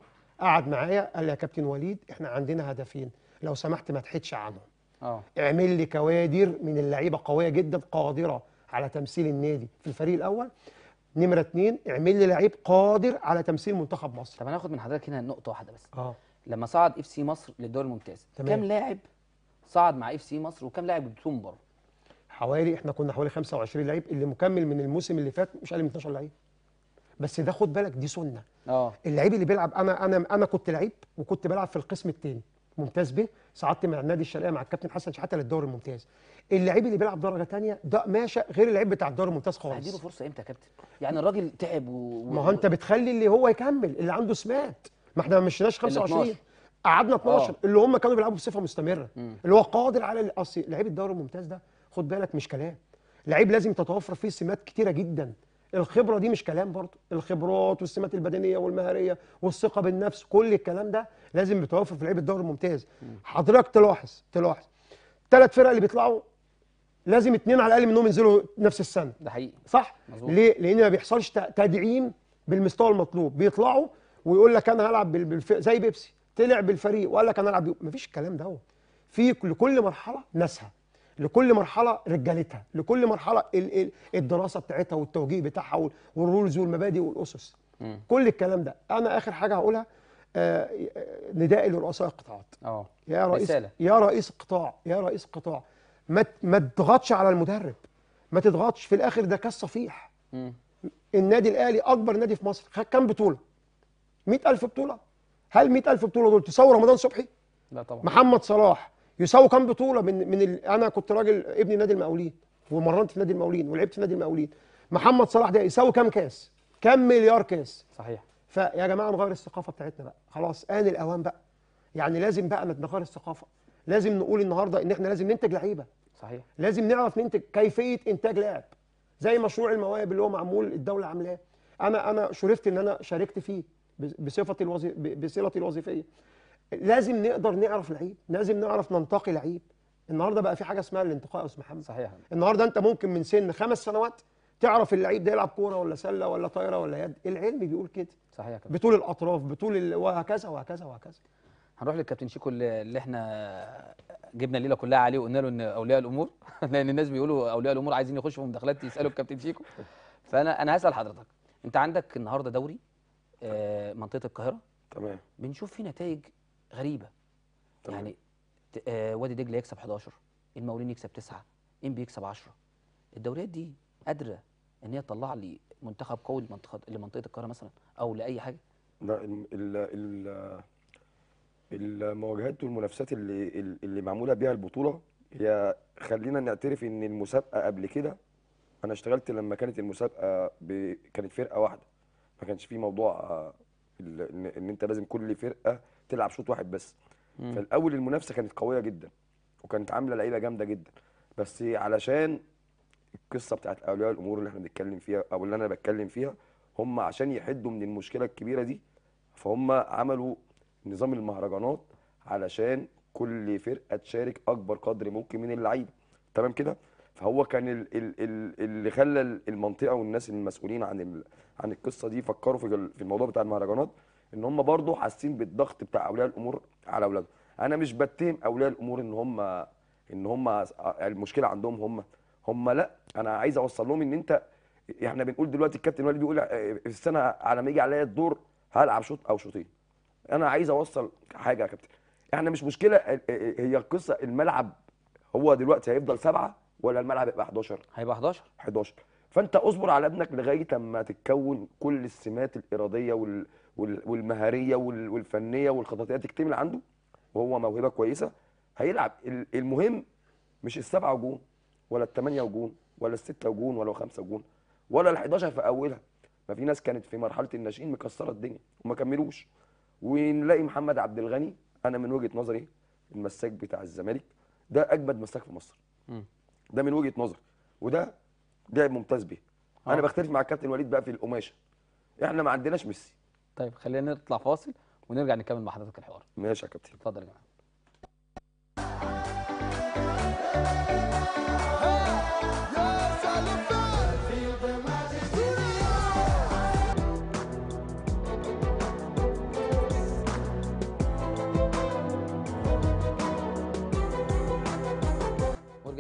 قعد معايا قال لي يا كابتن وليد احنا عندنا هدفين لو سمحت ما تحيدش عنهم اه اعمل لي كوادر من اللعيبه قويه جدا قادره على تمثيل النادي في الفريق الاول نمره اتنين اعمل لي لعيب قادر على تمثيل منتخب مصر طب انا هاخد من حضرتك هنا نقطه واحده بس اه لما صعد اف سي مصر للدوري الممتاز كام لاعب صعد مع اف سي مصر وكم لاعب جبتهم بره؟ حوالي احنا كنا حوالي 25 لعيب اللي مكمل من الموسم اللي فات مش اقل من 12 لعيب بس ده خد بالك دي سنه اه اللعيب اللي بيلعب انا انا انا كنت لعيب وكنت بلعب في القسم الثاني ممتاز به صعدت مع النادي الشرقيه مع الكابتن حسن شحاته للدوري الممتاز اللعيب اللي بيلعب درجه ثانيه ده ماشي غير اللعيب بتاع الدوري الممتاز خالص هديله فرصه امتى يا كابتن يعني الراجل تعب و... ما هو انت بتخلي اللي هو يكمل اللي عنده سمات ما احنا ما مشيناش 25 قعدنا 12 آه. اللي هم كانوا بيلعبوا بصفه مستمره مم. اللي هو قادر على اصل لعيب الدوري الممتاز ده خد بالك مش كلام لعيب لازم تتوفر فيه سمات كتيره جدا الخبره دي مش كلام برضه الخبرات والسمات البدنيه والمهاريه والثقه بالنفس كل الكلام ده لازم بيتوفر في لعيب الدوري الممتاز حضرتك تلاحظ تلاحظ ثلاث فرق اللي بيطلعوا لازم اثنين على الاقل منهم ينزلوا نفس السنه ده حقيقي صح مزبوط. ليه لان ما بيحصلش تدعيم بالمستوى المطلوب بيطلعوا ويقول لك انا هلعب بالف... زي بيبسي طلع بالفريق وقال لك انا العب مفيش الكلام ده في لكل مرحله ناسها لكل مرحله رجالتها لكل مرحله ال ال الدراسه بتاعتها والتوجيه بتاعها والرولز والمبادئ والاسس كل الكلام ده انا اخر حاجه هقولها آه, آه، ندائي لرؤساء القطاعات آه. يا رئيس رسالة. يا رئيس قطاع يا رئيس قطاع ما ما تضغطش على المدرب ما تضغطش في الاخر ده كاس صفيح النادي الاهلي اكبر نادي في مصر خد كام بطوله 100000 بطوله هل 100000 بطوله دول تساوي رمضان صبحي؟ لا طبعا محمد صلاح يساوي كام بطوله من من ال... انا كنت راجل ابن نادي المقاولين ومرنت في نادي المقاولين ولعبت في نادي المقاولين محمد صلاح ده يساوي كام كاس؟ كام مليار كاس؟ صحيح فيا جماعه نغير الثقافه بتاعتنا بقى خلاص آن الأوان بقى يعني لازم بقى نغير الثقافه لازم نقول النهارده ان احنا لازم ننتج لعيبه صحيح لازم نعرف ننتج كيفيه انتاج لاعب زي مشروع المواهب اللي هو معمول الدوله عاملاه انا انا شرفت ان انا شاركت فيه بصفه الوظيف بصله الوظيفيه لازم نقدر نعرف لعيب لازم نعرف ننتقي لعيب النهارده بقى في حاجه اسمها الانتقاء يا استاذ محمد صحيح النهارده انت ممكن من سن خمس سنوات تعرف اللعيب ده يلعب كوره ولا سله ولا طايره ولا يد العلم بيقول كده صحيح كده بطول الاطراف بطول ال... وهكذا وهكذا وهكذا هنروح للكابتن شيكو اللي احنا جبنا الليله كلها عليه وقلنا له ان اولياء الامور لان الناس بيقولوا اولياء الامور عايزين يخشوا في مداخلات يسالوا الكابتن شيكو فانا انا هسال حضرتك انت عندك النهارده دوري آه، منطقه القاهره تمام بنشوف في نتائج غريبه تمام. يعني آه، وادي دجله يكسب 11 المولين يكسب 9 انبي يكسب 10 الدوريات دي قادره ان هي تطلع لي منتخب قوي لمنطقه لمنطقه القاهره مثلا او لاي حاجه لا ال المواجهات والمنافسات اللي اللي معموله بيها البطوله هي خلينا نعترف ان المسابقه قبل كده انا اشتغلت لما كانت المسابقه كانت فرقه واحده ما كانش في موضوع آه، ان انت لازم كل فرقه تلعب شوط واحد بس مم. فالاول المنافسه كانت قويه جدا وكانت عامله لعيبه جامده جدا بس علشان القصه بتاعت اولياء الامور اللي احنا بنتكلم فيها او اللي انا بتكلم فيها هم عشان يحدوا من المشكله الكبيره دي فهم عملوا نظام المهرجانات علشان كل فرقه تشارك اكبر قدر ممكن من اللعيبه تمام كده فهو كان ال ال ال اللي خلى المنطقه والناس المسؤولين عن عن القصه دي فكروا في في الموضوع بتاع المهرجانات ان هم برضه حاسين بالضغط بتاع اولياء الامور على اولادهم انا مش بتهم اولياء الامور ان هم ان هم المشكله عندهم هم هم لا انا عايز اوصل لهم ان انت احنا بنقول دلوقتي الكابتن وليد بيقول في السنه على ما يجي عليا الدور هلعب شوط او شوطين انا عايز اوصل حاجه يا كابتن احنا مش مشكله هي القصه الملعب هو دلوقتي هيفضل سبعه ولا الملعب يبقى 11 هيبقى 11 11 فانت اصبر على ابنك لغايه اما تتكون كل السمات الاراديه وال... وال... والمهاريه وال... والفنيه والخططيه تكتمل عنده وهو موهبه كويسه هيلعب المهم مش السبعه وجون ولا الثمانيه وجون ولا السته وجون ولا الخمسه وجون ولا ال11 في اولها ما في ناس كانت في مرحله الناشئين مكسره الدنيا وما كملوش ونلاقي محمد عبد الغني انا من وجهه نظري المساك بتاع الزمالك ده اجمد مساك في مصر م. ده من وجهه نظري وده لاعب ممتاز بيه آه. انا بختلف مع الكابتن وليد بقى في القماشه احنا ما عندناش ميسي طيب خلينا نطلع فاصل ونرجع نكمل مع حضرتك الحوار ماشي يا كابتن اتفضل يا جماعه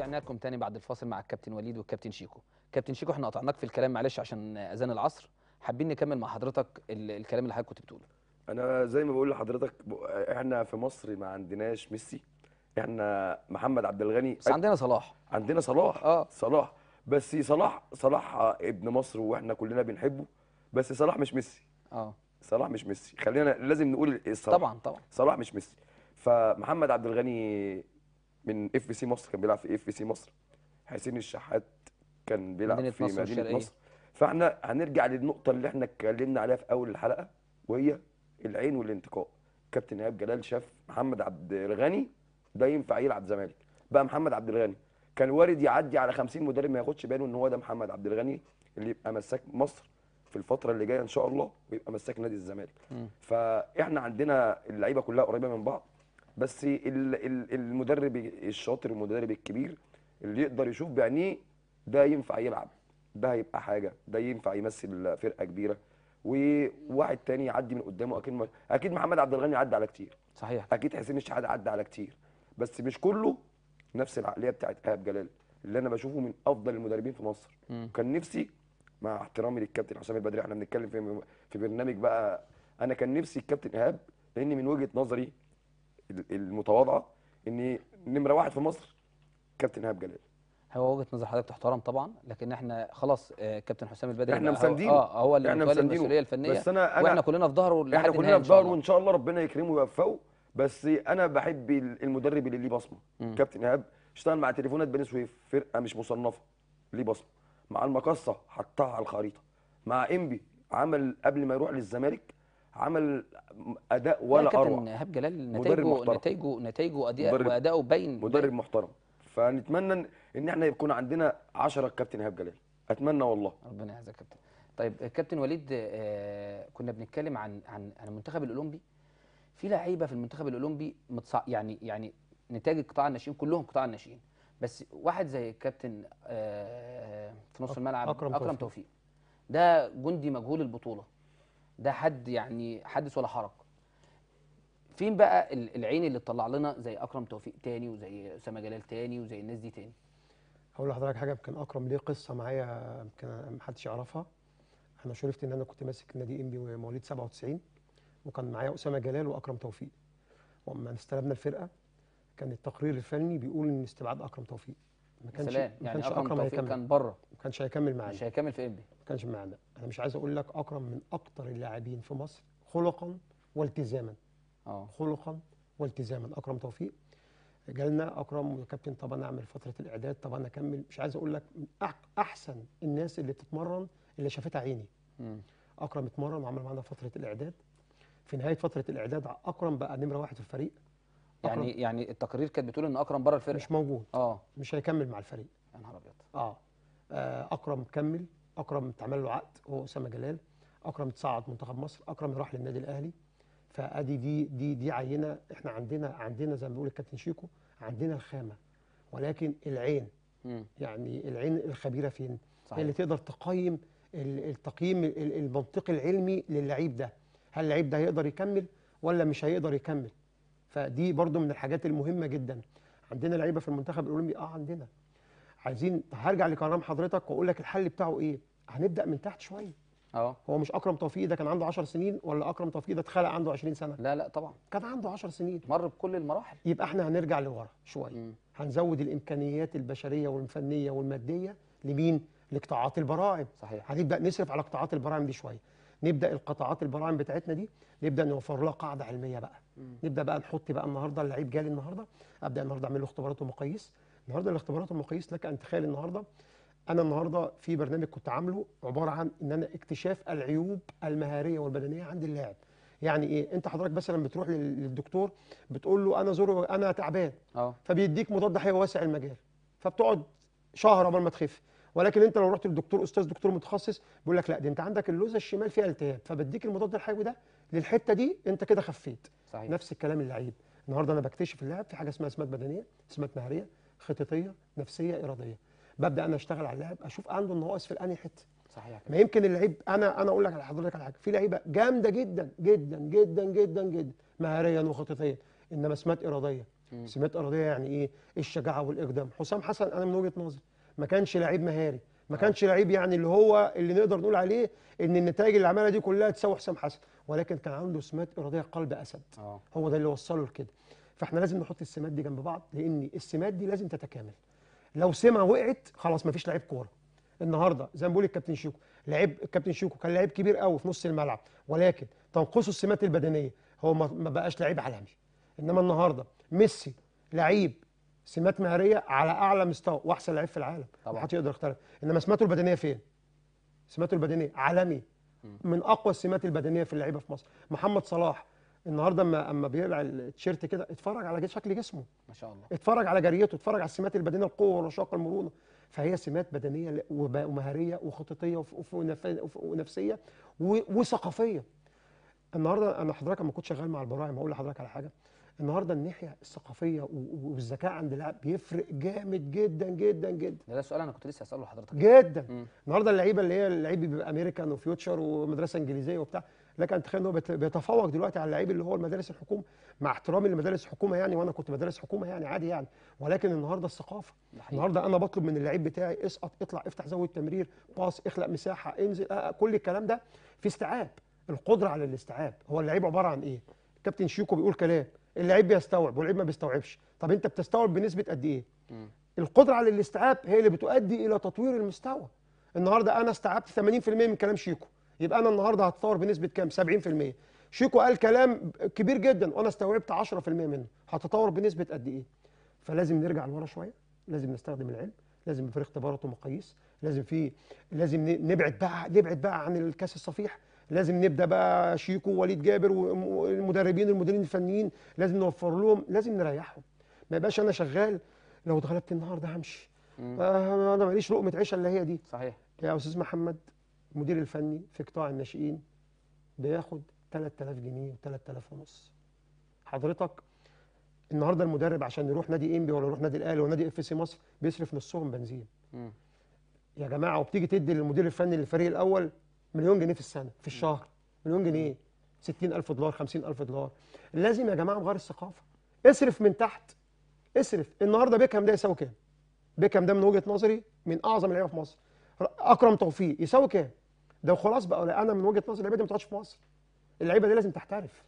رجعنا لكم تاني بعد الفاصل مع الكابتن وليد والكابتن شيكو كابتن شيكو احنا قطعناك في الكلام معلش عشان اذان العصر حابين نكمل مع حضرتك الكلام اللي حضرتك كنت بتقوله انا زي ما بقول لحضرتك احنا في مصر ما عندناش ميسي احنا محمد عبد الغني بس عندنا صلاح عندنا صلاح اه صلاح بس صلاح صلاح ابن مصر واحنا كلنا بنحبه بس صلاح مش ميسي اه صلاح مش ميسي خلينا لازم نقول الصراحه طبعا طبعا صلاح مش ميسي فمحمد عبد الغني من اف سي مصر كان بيلعب في اف سي مصر حسين الشحات كان بيلعب في مصر مدينه مصر فاحنا هنرجع للنقطه اللي احنا اتكلمنا عليها في اول الحلقه وهي العين والانتقاء كابتن ايهاب جلال شاف محمد عبد الغني ده ينفع يلعب زمالك بقى محمد عبد الغني كان وارد يعدي على 50 مدرب ما ياخدش باله ان هو ده محمد عبد الغني اللي يبقى مساك مصر في الفتره اللي جايه ان شاء الله ويبقى مساك نادي الزمالك فاحنا عندنا اللعيبه كلها قريبه من بعض بس المدرب الشاطر المدرب الكبير اللي يقدر يشوف بعينيه ده ينفع يلعب ده هيبقى حاجه ده ينفع يمثل فرقه كبيره وواحد تاني يعدي من قدامه اكيد ما... اكيد محمد عبد الغني عدى على كتير صحيح اكيد حسين الشحات عدى على كتير بس مش كله نفس العقليه بتاعت ايهاب جلال اللي انا بشوفه من افضل المدربين في مصر م. كان نفسي مع احترامي للكابتن حسام البدري احنا بنتكلم في في برنامج بقى انا كان نفسي الكابتن ايهاب لان من وجهه نظري المتواضعه ان نمره واحد في مصر كابتن ايهاب جلال هو وجهه نظر حضرتك تحترم طبعا لكن احنا خلاص آه، كابتن حسام البدري احنا مساندينه اه هو اللي احنا المسؤوليه الفنيه بس أنا واحنا كلنا في ظهره احنا كلنا في ظهره وان شاء الله ربنا يكرمه ويوفقه بس انا بحب المدرب اللي ليه بصمه كابتن ايهاب اشتغل مع تليفونات بني سويف فرقه مش مصنفه ليه بصمه مع المقصه حطها على الخريطه مع انبي عمل قبل ما يروح للزمالك عمل اداء ولا اروع كابتن ايهاب جلال نتائجه نتائجه نتائجه واداؤه باين مدرب محترم فنتمنى ان احنا يكون عندنا 10 كابتن ايهاب جلال اتمنى والله ربنا يعزك يا كابتن طيب كابتن وليد آه كنا بنتكلم عن عن عن المنتخب الاولمبي في لعيبه في المنتخب الاولمبي متصع يعني يعني نتاج قطاع الناشئين كلهم قطاع الناشئين بس واحد زي الكابتن آه في نص الملعب اكرم, أكرم توفيق ده جندي مجهول البطوله ده حد يعني حدث ولا حرج فين بقى العين اللي تطلع لنا زي اكرم توفيق تاني وزي اسامه جلال تاني وزي الناس دي تاني هقول لحضرتك حاجه يمكن اكرم ليه قصه معايا يمكن محدش يعرفها انا شرفت ان انا كنت ماسك نادي انبي مواليد 97 وكان معايا اسامه جلال واكرم توفيق واما استلمنا الفرقه كان التقرير الفني بيقول ان استبعاد اكرم توفيق ما كانش سلام ما يعني كانش يعني اكرم, هيكمل توفيق كان بره ما كانش هيكمل معانا مش هيكمل في انبي ما كانش معانا انا مش عايز اقول لك اكرم من اكتر اللاعبين في مصر خلقا والتزاما اه خلقا والتزاما اكرم توفيق جالنا اكرم وكابتن طب انا اعمل فتره الاعداد طب انا اكمل مش عايز اقول لك احسن الناس اللي بتتمرن اللي شافتها عيني م. اكرم اتمرن وعمل معانا فتره الاعداد في نهايه فتره الاعداد اكرم بقى نمره واحد في الفريق يعني يعني التقارير كانت بتقول ان اكرم بره الفرقه مش موجود اه مش هيكمل مع الفريق يا نهار ابيض آه. اه اكرم كمل اكرم اتعمل له عقد هو اسامه جلال اكرم تصعد منتخب مصر اكرم راح للنادي الاهلي فادي دي دي دي عينه احنا عندنا عندنا زي ما بيقول الكابتن شيكو عندنا الخامه ولكن العين م. يعني العين الخبيره فين صحيح. اللي تقدر تقيم التقييم المنطقي العلمي للعيب ده هل اللعيب ده هيقدر يكمل ولا مش هيقدر يكمل فدي برضو من الحاجات المهمه جدا عندنا لعيبه في المنتخب الاولمبي اه عندنا عايزين هرجع لكلام حضرتك واقول لك الحل بتاعه ايه هنبدا من تحت شويه اه هو مش اكرم توفيق ده كان عنده 10 سنين ولا اكرم توفيق ده اتخلق عنده 20 سنه لا لا طبعا كان عنده 10 سنين مر بكل المراحل يبقى احنا هنرجع لورا شويه هنزود الامكانيات البشريه والفنيه والماديه لمين لقطاعات البراعم صحيح هنبدا نصرف على قطاعات البراعم دي شويه نبدا القطاعات البراعم بتاعتنا دي نبدا نوفر لها قاعده علميه بقى مم. نبدا بقى نحط بقى النهارده اللعيب جالي النهارده ابدا النهارده اعمل له اختبارات ومقاييس النهارده الاختبارات والمقاييس لك ان تخيل النهارده انا النهارده في برنامج كنت عامله عباره عن ان انا اكتشاف العيوب المهاريه والبدنيه عند اللاعب يعني ايه انت حضرتك مثلا بتروح للدكتور بتقول له انا زور انا تعبان أوه. فبيديك مضاد حيوي واسع المجال فبتقعد شهر قبل ما تخف ولكن انت لو رحت لدكتور استاذ دكتور متخصص بيقول لك لا دي انت عندك اللوزه الشمال فيها التهاب فبديك المضاد الحيوي ده للحته دي انت كده خفيت صحيح. نفس الكلام اللعيب النهارده انا بكتشف اللاعب في حاجه اسمها اسمات بدنيه اسمات مهاريه خططيه نفسيه اراديه ببدا انا اشتغل على اللاعب اشوف عنده النواقص في انهي حته صحيح ما يمكن اللعيب انا انا اقول لك على حضرتك على حاجه في لعيبه جامده جدا جدا جدا جدا جدا مهاريا وخططيا انما سمات اراديه سمات اراديه يعني ايه الشجاعه والاقدام حسام حسن انا من وجهه نظري ما كانش لعيب مهاري ما آه. كانش لعيب يعني اللي هو اللي نقدر نقول عليه ان النتائج اللي عملها دي كلها تساوي حسام حسن ولكن كان عنده سمات اراديه قلب اسد أوه. هو ده اللي وصله لكده فاحنا لازم نحط السمات دي جنب بعض لان السمات دي لازم تتكامل لو سمه وقعت خلاص ما فيش لعيب كوره النهارده زي ما بقول الكابتن شيكو لعيب الكابتن شيكو كان لعيب كبير قوي في نص الملعب ولكن تنقصه السمات البدنيه هو ما بقاش لعيب عالمي انما النهارده ميسي لعيب سمات مهاريه على اعلى مستوى واحسن لعيب في العالم طبعا محدش يقدر يختلف انما سماته البدنيه فين سماته البدنيه عالمي من اقوى السمات البدنيه في اللعيبه في مصر محمد صلاح النهارده اما اما بيقلع التيشيرت كده اتفرج على شكل جسمه ما شاء الله اتفرج على جريته اتفرج على السمات البدنيه القوه والرشاقه المرونه فهي سمات بدنيه ومهاريه وخططيه ونفسيه وثقافيه النهارده انا حضرتك اما كنت شغال مع البراعم هقول لحضرتك على حاجه النهارده الناحيه الثقافيه والذكاء عند اللاعب بيفرق جامد جدا جدا جدا ده, ده سؤال انا كنت لسه هساله لحضرتك جدا مم. النهارده اللعيبه اللي هي اللعيب بيبقى امريكان وفيوتشر ومدرسه انجليزيه وبتاع لكن تخيل ان هو بيتفوق دلوقتي على اللعيب اللي هو المدارس الحكومه مع احترامي لمدارس الحكومه يعني وانا كنت مدارس حكومه يعني عادي يعني ولكن النهارده الثقافه النهارده انا بطلب من اللعيب بتاعي اسقط اطلع افتح زاويه تمرير باص اخلق مساحه انزل آه, آه، كل الكلام ده في استيعاب القدره على الاستيعاب هو اللعيب عباره عن ايه كابتن شيكو بيقول كلام اللعيب بيستوعب واللعيب ما بيستوعبش طب انت بتستوعب بنسبه قد ايه القدره على الاستيعاب هي اللي بتؤدي الى تطوير المستوى النهارده انا استوعبت 80% من كلام شيكو يبقى انا النهارده هتطور بنسبه كام 70% شيكو قال كلام كبير جدا وانا استوعبت 10% منه هتطور بنسبه قد ايه فلازم نرجع لورا شويه لازم نستخدم العلم لازم في اختبارات ومقاييس لازم في لازم نبعد بقى نبعد بقى عن الكاس الصفيح لازم نبدا بقى شيكو ووليد جابر والمدربين المديرين الفنيين لازم نوفر لهم لازم نريحهم ما يبقاش انا شغال لو اتغلبت النهارده همشي مم. انا ماليش لقمه عيشه اللي هي دي صحيح يا استاذ محمد المدير الفني في قطاع الناشئين بياخد 3000 جنيه و3000 ونص حضرتك النهارده المدرب عشان يروح نادي انبي ولا يروح نادي الاهلي ولا نادي اف سي مصر بيصرف نصهم بنزين يا جماعه وبتيجي تدي للمدير الفني للفريق الاول مليون جنيه في السنه في الشهر مليون جنيه 60000 دولار 50000 دولار لازم يا جماعه نغير الثقافه اصرف من تحت اصرف النهارده بيكهام ده يساوي كام بيكهام ده من وجهه نظري من اعظم اللعيبه في مصر اكرم توفيق يساوي كام ده خلاص بقى انا من وجهه نظري اللعيبه دي ما تقعدش في مصر اللعيبه دي لازم تحترف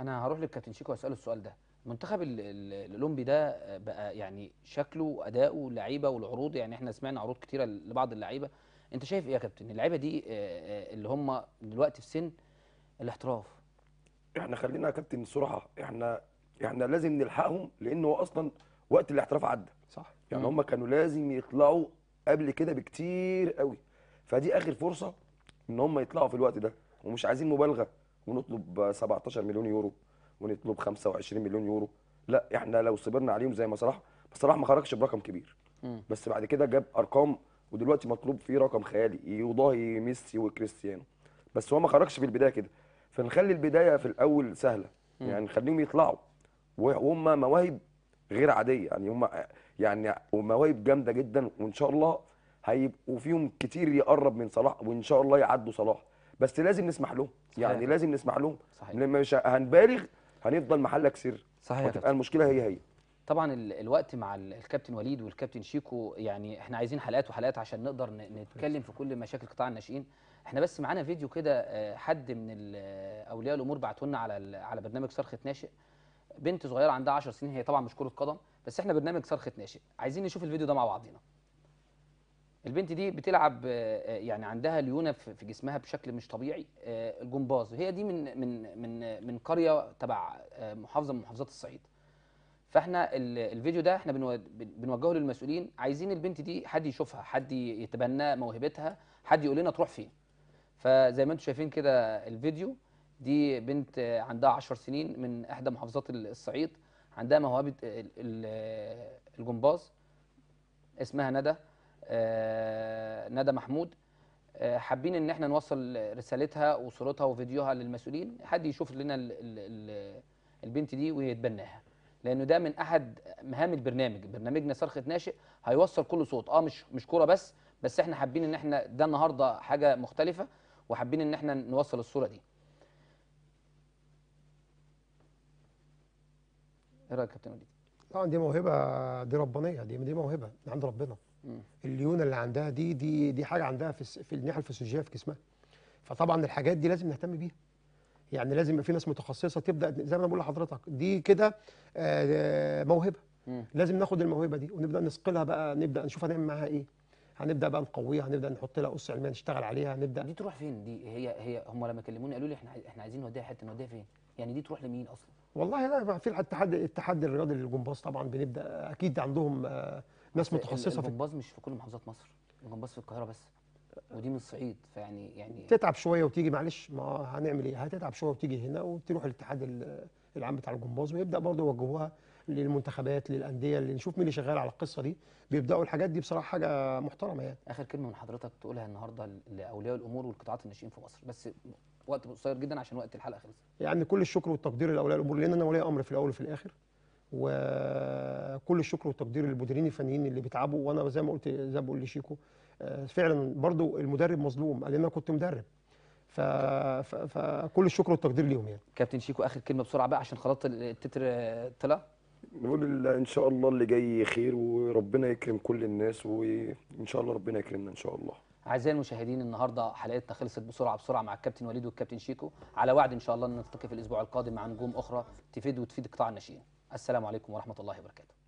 انا هروح للكابتن شيكو واساله السؤال ده المنتخب الاولمبي ده بقى يعني شكله واداؤه اللعيبه والعروض يعني احنا سمعنا عروض كتيره لبعض اللعيبه انت شايف ايه يا كابتن اللعيبه دي آه، آه، اللي هم دلوقتي في سن الاحتراف احنا خلينا يا كابتن صراحه احنا احنا لازم نلحقهم لان هو اصلا وقت الاحتراف عدى صح يعني هم كانوا لازم يطلعوا قبل كده بكتير قوي فدي اخر فرصه ان هم يطلعوا في الوقت ده ومش عايزين مبالغه ونطلب 17 مليون يورو ونطلب 25 مليون يورو لا احنا لو صبرنا عليهم زي ما صلاح صلاح ما خرجش برقم كبير مم. بس بعد كده جاب ارقام ودلوقتي مطلوب فيه رقم خيالي يضاهي إيه، ميسي وكريستيانو بس هو ما خرجش في البدايه كده فنخلي البدايه في الاول سهله يعني نخليهم يطلعوا وهم مواهب غير عاديه يعني هم يعني ومواهب جامده جدا وان شاء الله هيبقوا فيهم كتير يقرب من صلاح وان شاء الله يعدوا صلاح بس لازم نسمح لهم صحيح. يعني لازم نسمح لهم صحيح. لما مش هنبالغ هنفضل محلك سر صحيح وتبقى المشكله هي هي طبعا الوقت مع الكابتن وليد والكابتن شيكو يعني احنا عايزين حلقات وحلقات عشان نقدر نتكلم في كل مشاكل قطاع الناشئين احنا بس معانا فيديو كده آه، حد من اولياء الامور بعتوا لنا على على برنامج صرخه ناشئ بنت صغيره عندها 10 سنين هي طبعا مش كره قدم بس احنا برنامج صرخه ناشئ عايزين نشوف الفيديو ده مع بعضينا البنت دي بتلعب آه، آه، يعني عندها ليونه في جسمها بشكل مش طبيعي الجمباز وهي دي من من من من قريه تبع محافظه من محافظات الصعيد فاحنا الفيديو ده احنا بنوجهه للمسؤولين عايزين البنت دي حد يشوفها حد يتبنى موهبتها حد يقول لنا تروح فين فزي ما انتم شايفين كده الفيديو دي بنت عندها 10 سنين من احدى محافظات الصعيد عندها موهبه الجمباز اسمها ندى آه، ندى محمود آه، حابين ان احنا نوصل رسالتها وصورتها وفيديوها للمسؤولين حد يشوف لنا البنت دي ويتبناها لانه ده من احد مهام البرنامج برنامجنا صرخه ناشئ هيوصل كل صوت اه مش مش كوره بس بس احنا حابين ان احنا ده النهارده حاجه مختلفه وحابين ان احنا نوصل الصوره دي ايه رايك يا كابتن وليد طبعا دي موهبه دي ربانيه دي دي موهبه عند ربنا الليونه اللي عندها دي دي دي حاجه عندها في في الناحيه الفسيولوجيه في جسمها فطبعا الحاجات دي لازم نهتم بيها يعني لازم يبقى في ناس متخصصه تبدا زي ما انا بقول لحضرتك دي كده آه، آه، موهبه مم. لازم ناخد الموهبه دي ونبدا نسقلها بقى نبدا نشوف هنعمل معاها ايه هنبدا بقى نقويها هنبدا نحط لها قص علميه نشتغل عليها هنبدا دي تروح فين دي هي هي هم لما كلموني قالوا لي احنا احنا عايزين نوديها حته نوديها فين يعني دي تروح لمين اصلا والله لا في الاتحاد الاتحاد الرياضي للجمباز طبعا بنبدا اكيد عندهم آه، ناس متخصصه في الجمباز مش في كل محافظات مصر الجمباز في القاهره بس ودي من الصعيد فيعني يعني تتعب شويه وتيجي معلش ما هنعمل ايه هتتعب شويه وتيجي هنا وتروح الاتحاد العام بتاع الجمباز ويبدا برضه يوجهوها للمنتخبات للانديه اللي نشوف مين اللي شغال على القصه دي بيبداوا الحاجات دي بصراحه حاجه محترمه يعني اخر كلمه من حضرتك تقولها النهارده لاولياء الامور والقطاعات الناشئين في مصر بس وقت قصير جدا عشان وقت الحلقه خلص يعني كل الشكر والتقدير لاولياء الامور لان انا ولي امر في الاول وفي الاخر وكل الشكر والتقدير للمديرين الفنيين اللي بيتعبوا وانا زي ما قلت زي ما بقول لشيكو فعلا برضو المدرب مظلوم قال انا كنت مدرب ف... ف... فكل الشكر والتقدير ليهم يعني كابتن شيكو اخر كلمه بسرعه بقى عشان خلاص التتر طلع نقول ان شاء الله اللي جاي خير وربنا يكرم كل الناس وان شاء الله ربنا يكرمنا ان شاء الله اعزائي المشاهدين النهارده حلقتنا خلصت بسرعه بسرعه مع الكابتن وليد والكابتن شيكو على وعد ان شاء الله نلتقي في الاسبوع القادم مع نجوم اخرى تفيد وتفيد قطاع الناشئين السلام عليكم ورحمه الله وبركاته